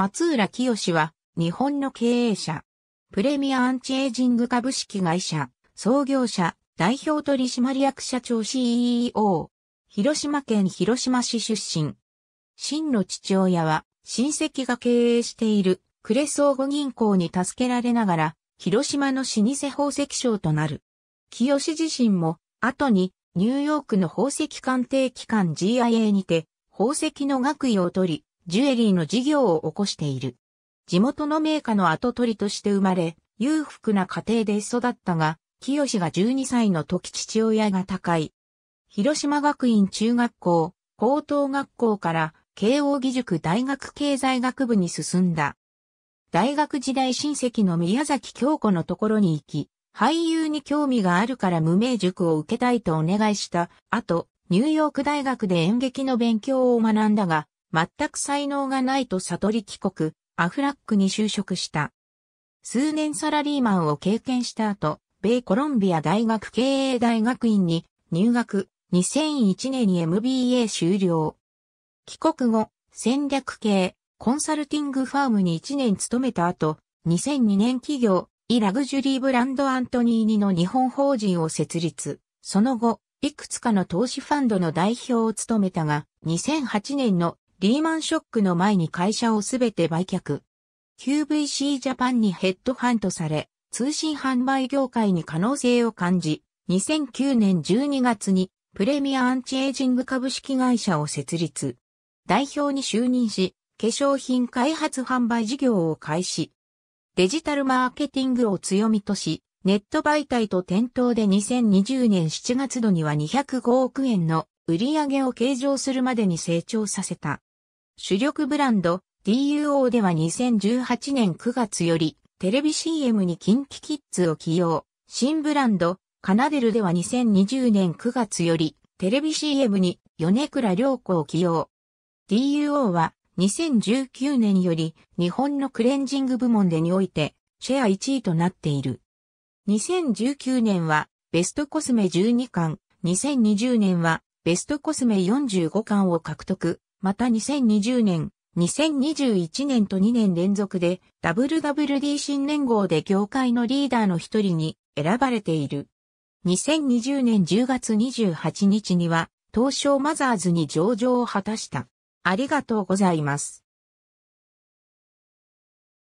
松浦清は、日本の経営者、プレミアアンチエイジング株式会社、創業者、代表取締役社長 CEO、広島県広島市出身。真の父親は、親戚が経営している、クレソーゴ銀行に助けられながら、広島の老舗宝石商となる。清自身も、後に、ニューヨークの宝石鑑定機関 GIA にて、宝石の学位を取り、ジュエリーの事業を起こしている。地元の名家の跡取りとして生まれ、裕福な家庭で育ったが、清が12歳の時父親が高い。広島学院中学校、高等学校から慶応義塾大学経済学部に進んだ。大学時代親戚の宮崎京子のところに行き、俳優に興味があるから無名塾を受けたいとお願いした後、ニューヨーク大学で演劇の勉強を学んだが、全く才能がないと悟り帰国、アフラックに就職した。数年サラリーマンを経験した後、米コロンビア大学経営大学院に入学、2001年に MBA 終了。帰国後、戦略系、コンサルティングファームに1年勤めた後、2002年企業、イラグジュリーブランドアントニーニの日本法人を設立。その後、いくつかの投資ファンドの代表を務めたが、2008年のリーマンショックの前に会社をすべて売却。QVC ジャパンにヘッドハントされ、通信販売業界に可能性を感じ、2009年12月にプレミアアンチエイジング株式会社を設立。代表に就任し、化粧品開発販売事業を開始。デジタルマーケティングを強みとし、ネット媒体と店頭で2020年7月度には205億円の売上を計上するまでに成長させた。主力ブランド DUO では2018年9月よりテレビ CM に近畿キキッズを起用。新ブランドカナデルでは2020年9月よりテレビ CM に米倉良子を起用。DUO は2019年より日本のクレンジング部門でにおいてシェア1位となっている。2019年はベストコスメ12巻、2020年はベストコスメ45巻を獲得。また2020年、2021年と2年連続で WWD 新年号で業界のリーダーの一人に選ばれている。2020年10月28日には東証マザーズに上場を果たした。ありがとうございます。